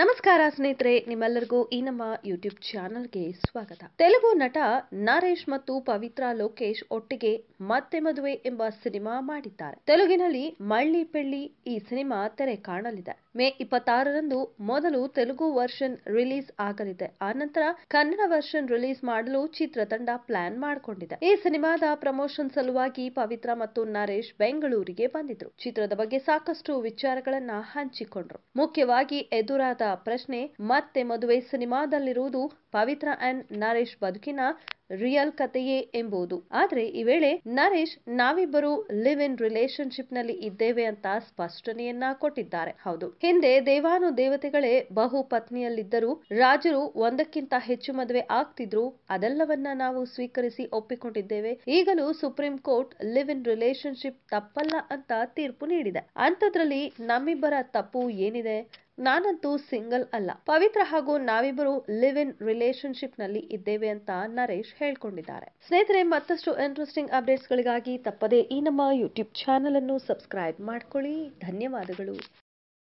ನಮಸ್ಕಾರ ಸ್ನೇಹಿತರೆ ನಿಮ್ಮೆಲ್ಲರಿಗೂ ಈ ನಮ್ಮ ಯೂಟ್ಯೂಬ್ ಚಾನಲ್ಗೆ ಸ್ವಾಗತ ತೆಲುಗು ನಟ ನರೇಶ್ ಮತ್ತು ಪವಿತ್ರಾ ಲೋಕೇಶ್ ಒಟ್ಟಿಗೆ ಮತ್ತೆ ಮದುವೆ ಎಂಬ ಸಿನಿಮಾ ಮಾಡಿದ್ದಾರೆ ತೆಲುಗಿನಲ್ಲಿ ಮಳ್ಳಿ ಪೆಳ್ಳಿ ಈ ಸಿನಿಮಾ ತೆರೆ ಕಾಣಲಿದೆ ಮೇ ಇಪ್ಪತ್ತಾರರಂದು ಮೊದಲು ತೆಲುಗು ವರ್ಷನ್ ರಿಲೀಸ್ ಆಗಲಿದೆ ಆ ನಂತರ ಕನ್ನಡ ವರ್ಷನ್ ರಿಲೀಸ್ ಮಾಡಲು ಚಿತ್ರತಂಡ ಪ್ಲಾನ್ ಮಾಡಿಕೊಂಡಿದೆ ಈ ಸಿನಿಮಾದ ಪ್ರಮೋಷನ್ ಸಲುವಾಗಿ ಪವಿತ್ರ ಮತ್ತು ನರೇಶ್ ಬೆಂಗಳೂರಿಗೆ ಬಂದಿದ್ರು ಚಿತ್ರದ ಬಗ್ಗೆ ಸಾಕಷ್ಟು ವಿಚಾರಗಳನ್ನ ಹಂಚಿಕೊಂಡ್ರು ಮುಖ್ಯವಾಗಿ ಎದುರಾದ ಪ್ರಶ್ನೆ ಮತ್ತೆ ಮದುವೆ ಸಿನಿಮಾದಲ್ಲಿರುವುದು ಪವಿತ್ರ ಅಂಡ್ ನರೇಶ್ ಬದುಕಿನ ರಿಯಲ್ ಕಥೆಯೇ ಎಂಬುದು ಆದ್ರೆ ಈ ವೇಳೆ ನರೇಶ್ ನಾವಿಬ್ಬರು ಲಿವ್ ಇನ್ ರಿಲೇಶನ್ಶಿಪ್ ನಲ್ಲಿ ಇದ್ದೇವೆ ಅಂತ ಸ್ಪಷ್ಟನೆಯನ್ನ ಕೊಟ್ಟಿದ್ದಾರೆ ಹೌದು ಹಿಂದೆ ದೇವಾನು ದೇವತೆಗಳೇ ಬಹು ಪತ್ನಿಯಲ್ಲಿದ್ದರು ರಾಜರು ಒಂದಕ್ಕಿಂತ ಹೆಚ್ಚು ಮದುವೆ ಆಗ್ತಿದ್ರು ಅದೆಲ್ಲವನ್ನ ನಾವು ಸ್ವೀಕರಿಸಿ ಒಪ್ಪಿಕೊಂಡಿದ್ದೇವೆ ಈಗಲೂ supreme court live in relationship ತಪ್ಪಲ್ಲ ಅಂತ ತೀರ್ಪು ನೀಡಿದೆ ಅಂಥದ್ರಲ್ಲಿ ನಮ್ಮಿಬ್ಬರ ತಪ್ಪು ಏನಿದೆ ನಾನಂತೂ ಸಿಂಗಲ್ ಅಲ್ಲ ಪವಿತ್ರ ಹಾಗೂ ನಾವಿಬ್ಬರು ಲಿವ್ ಇನ್ ರಿಲೇಶನ್ಶಿಪ್ ನಲ್ಲಿ ಇದ್ದೇವೆ ಅಂತ ನರೇಶ್ ಹೇಳ್ಕೊಂಡಿದ್ದಾರೆ ಸ್ನೇಹಿತರೆ ಮತ್ತಷ್ಟು ಇಂಟ್ರೆಸ್ಟಿಂಗ್ ಅಪ್ಡೇಟ್ಸ್ಗಳಿಗಾಗಿ ತಪ್ಪದೇ ಈ ನಮ್ಮ ಯೂಟ್ಯೂಬ್ ಚಾನಲ್ ಅನ್ನು ಸಬ್ಸ್ಕ್ರೈಬ್ ಮಾಡ್ಕೊಳ್ಳಿ ಧನ್ಯವಾದಗಳು